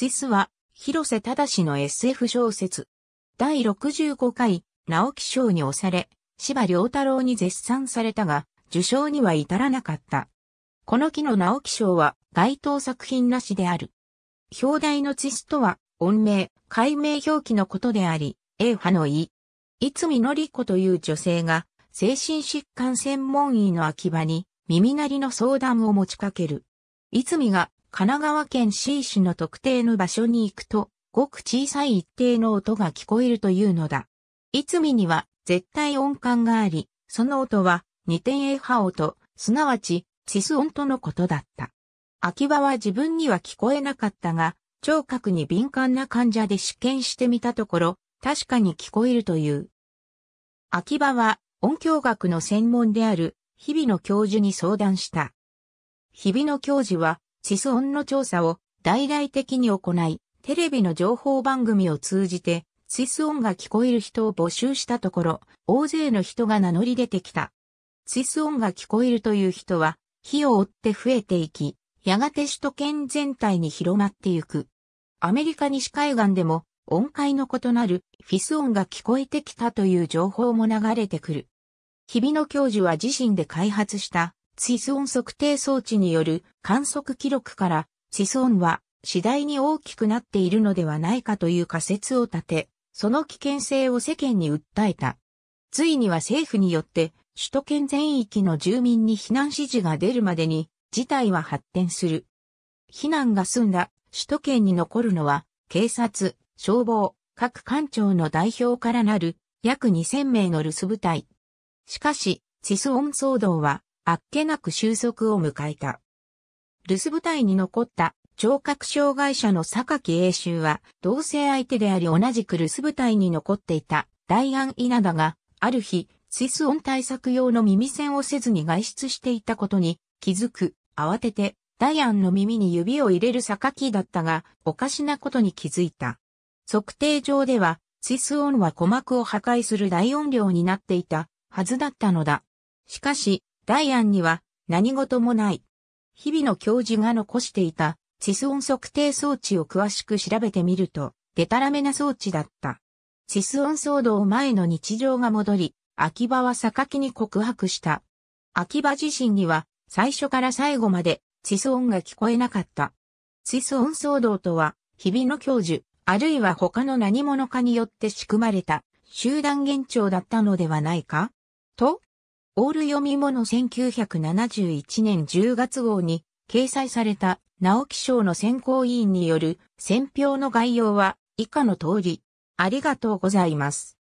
シスは、広瀬正の SF 小説。第65回、直木賞に押され、芝良太郎に絶賛されたが、受賞には至らなかった。この期の直木賞は、該当作品なしである。表題のチスとは、音名、解明表記のことであり、A 派の意。いつみのりこという女性が、精神疾患専門医の秋葉に、耳鳴りの相談を持ちかける。いつみが神奈川県 C 市の特定の場所に行くと、ごく小さい一定の音が聞こえるというのだ。いつみには絶対音感があり、その音は二点 A 波音、すなわち、チス音とのことだった。秋葉は自分には聞こえなかったが、聴覚に敏感な患者で試験してみたところ、確かに聞こえるという。秋葉は音響学の専門である日々の教授に相談した。日々の教授は子音の調査を大々的に行い、テレビの情報番組を通じて、スス音が聞こえる人を募集したところ、大勢の人が名乗り出てきた。スス音が聞こえるという人は、火を追って増えていき、やがて首都圏全体に広まってゆく。アメリカ西海岸でも、音階の異なるフィス音が聞こえてきたという情報も流れてくる。日比野教授は自身で開発した地層測定装置による観測記録から地層は次第に大きくなっているのではないかという仮説を立て、その危険性を世間に訴えた。ついには政府によって首都圏全域の住民に避難指示が出るまでに事態は発展する。避難が済んだ首都圏に残るのは警察、消防、各官庁の代表からなる約2000名の留守部隊。しかし、チスオン騒動はあっけなく収束を迎えた。留守部隊に残った聴覚障害者の榊英州は、同性相手であり同じく留守部隊に残っていたダイアン・イナダが、ある日、スイス音対策用の耳栓をせずに外出していたことに気づく、慌てて、ダイアンの耳に指を入れる榊だったが、おかしなことに気づいた。測定上では、スイス音は鼓膜を破壊する大音量になっていたはずだったのだ。しかし、ダイアンには何事もない。日々の教授が残していた地ス音測定装置を詳しく調べてみると、デタラメな装置だった。地ス音騒動前の日常が戻り、秋葉は榊に告白した。秋葉自身には最初から最後まで地ス音が聞こえなかった。地ス音騒動とは、日々の教授、あるいは他の何者かによって仕組まれた集団現聴だったのではないかとオール読み物1971年10月号に掲載された直木賞の選考委員による選評の概要は以下の通り。ありがとうございます。